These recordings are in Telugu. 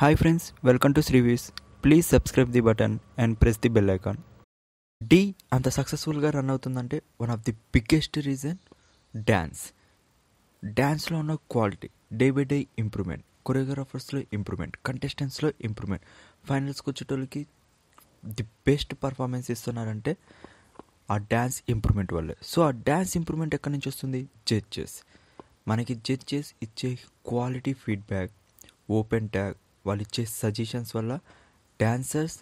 hi friends welcome to Sreeviews please subscribe the button and press the bell icon Dhee అంత సక్సెస్ఫుల్గా రన్ అవుతుందంటే one of the biggest reason dance డ్యాన్స్లో ఉన్న quality day by day improvement కొరియోగ్రాఫర్స్లో ఇంప్రూవ్మెంట్ కంటెస్టెంట్స్లో ఇంప్రూవ్మెంట్ ఫైనల్స్కి వచ్చేటోళ్ళకి ది బెస్ట్ పర్ఫార్మెన్స్ ఇస్తున్నారంటే ఆ డ్యాన్స్ ఇంప్రూవ్మెంట్ వల్లే సో ఆ డ్యాన్స్ ఇంప్రూవ్మెంట్ ఎక్కడి నుంచి వస్తుంది జడ్జెస్ మనకి జడ్జెస్ ఇచ్చే క్వాలిటీ ఫీడ్బ్యాక్ ఓపెన్ ట్యాగ్ వాళ్ళు ఇచ్చే సజెషన్స్ వల్ల డ్యాన్సర్స్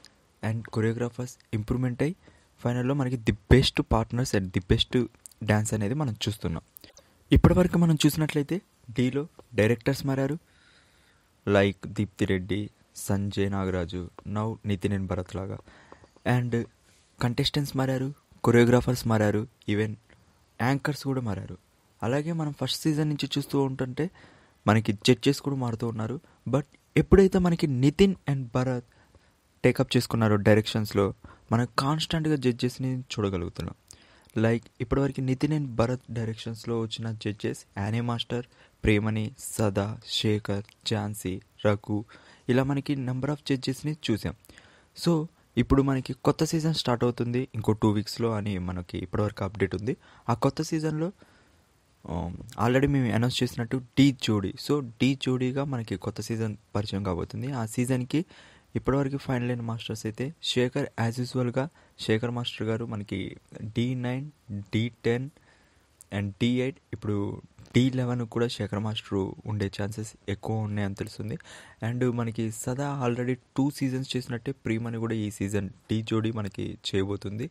అండ్ కొరియోగ్రాఫర్స్ ఇంప్రూవ్మెంట్ అయ్యి ఫైనల్లో మనకి the best partners and the best dance అనేది మనం చూస్తున్నాం ఇప్పటివరకు మనం చూసినట్లయితే డీలో డైరెక్టర్స్ మారారు like Deepti Reddy Sanjay Nagaraju now Nithin and Bharath లాగా అండ్ కంటెస్టెంట్స్ మారారు కొరియోగ్రాఫర్స్ మారారు ఈవెన్ యాంకర్స్ కూడా మారారు అలాగే మనం ఫస్ట్ సీజన్ నుంచి చూస్తూ ఉంటుంటే మనకి జడ్జెస్ కూడా మారుతూ ఉన్నారు బట్ ఎప్పుడైతే మనకి నితిన్ అండ్ భరత్ టేకప్ చేసుకున్నారో డైరెక్షన్స్లో మనం కాన్స్టెంట్గా జడ్జెస్ని చూడగలుగుతున్నాం లైక్ ఇప్పటివరకు నితిన్ అండ్ భరత్ డైరెక్షన్స్లో వచ్చిన జడ్జెస్ యానీ మాస్టర్ ప్రేమణి సదా శేఖర్ ఝాన్సీ రఘు ఇలా మనకి నెంబర్ ఆఫ్ జడ్జెస్ని చూసాం సో ఇప్పుడు మనకి కొత్త సీజన్ స్టార్ట్ అవుతుంది ఇంకో టూ వీక్స్లో అని మనకి ఇప్పటివరకు అప్డేట్ ఉంది ఆ కొత్త సీజన్లో ఆల్రెడీ um, మేము అనౌన్స్ చేసినట్టు డీ జోడీ సో డీ జోడీగా మనకి కొత్త సీజన్ పరిచయం కాబోతుంది ఆ సీజన్కి ఇప్పటివరకు ఫైనల్ అయిన మాస్టర్స్ అయితే శేఖర్ యాజ్ యూజువల్గా శేఖర్ మాస్టర్ గారు మనకి Dhee nine Dhee ten and Dhee eight ఇప్పుడు డీ లెవెన్ కూడా శేఖర్ మాస్టర్ ఉండే ఛాన్సెస్ ఎక్కువ ఉన్నాయని తెలుస్తుంది అండ్ మనకి సదా ఆల్రెడీ టూ సీజన్స్ చేసినట్టే ప్రీమని కూడా ఈ సీజన్ డీ జోడీ మనకి చేయబోతుంది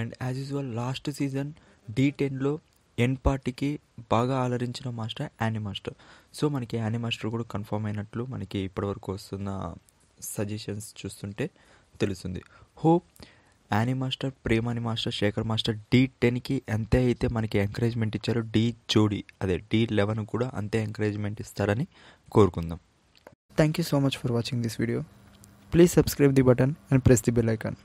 and as usual last season Dhee టెన్లో ఎన్ పార్టీకి బాగా ఆలరించిన మాస్టర్ యానీ మాస్టర్ సో మనకి యానీ మాస్టర్ కూడా కన్ఫర్మ్ అయినట్లు మనకి ఇప్పటివరకు వస్తున్న సజెషన్స్ చూస్తుంటే తెలుస్తుంది హో యానీ మాస్టర్ ప్రేమాని మాస్టర్ శేఖర్ మాస్టర్ డి టెన్కి ఎంతే అయితే మనకి ఎంకరేజ్మెంట్ ఇచ్చారో డి జోడి అదే డి లెవెన్ కూడా అంతే ఎంకరేజ్మెంట్ ఇస్తారని కోరుకుందాం thank you so much for watching this video please subscribe the button and press the bell icon